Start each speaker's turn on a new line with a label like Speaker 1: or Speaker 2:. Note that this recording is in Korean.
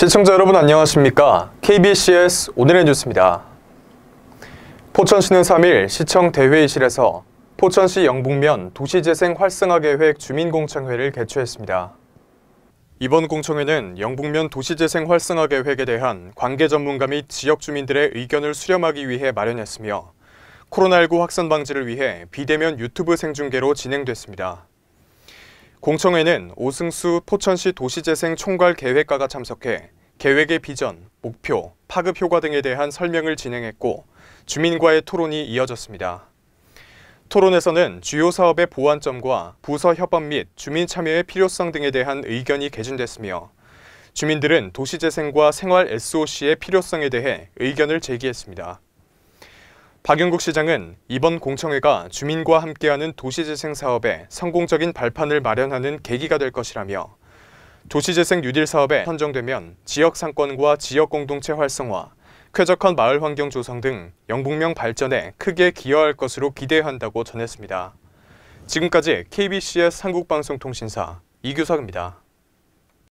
Speaker 1: 시청자 여러분 안녕하십니까? KBCS 오늘의 뉴스입니다. 포천시는 3일 시청 대회의실에서 포천시 영북면 도시재생 활성화 계획 주민공청회를 개최했습니다. 이번 공청회는 영북면 도시재생 활성화 계획에 대한 관계 전문가 및 지역 주민들의 의견을 수렴하기 위해 마련했으며 코로나19 확산 방지를 위해 비대면 유튜브 생중계로 진행됐습니다. 공청회는 오승수 포천시 도시재생 총괄 계획가가 참석해 계획의 비전, 목표, 파급 효과 등에 대한 설명을 진행했고 주민과의 토론이 이어졌습니다. 토론에서는 주요 사업의 보완점과 부서 협업 및 주민 참여의 필요성 등에 대한 의견이 개진됐으며 주민들은 도시재생과 생활 SOC의 필요성에 대해 의견을 제기했습니다. 박윤국 시장은 이번 공청회가 주민과 함께하는 도시재생 사업에 성공적인 발판을 마련하는 계기가 될 것이라며 도시재생 뉴딜 사업에 선정되면 지역 상권과 지역 공동체 활성화, 쾌적한 마을 환경 조성 등 영북명 발전에 크게 기여할 것으로 기대한다고 전했습니다. 지금까지 KBCS 한국방송통신사 이규석입니다.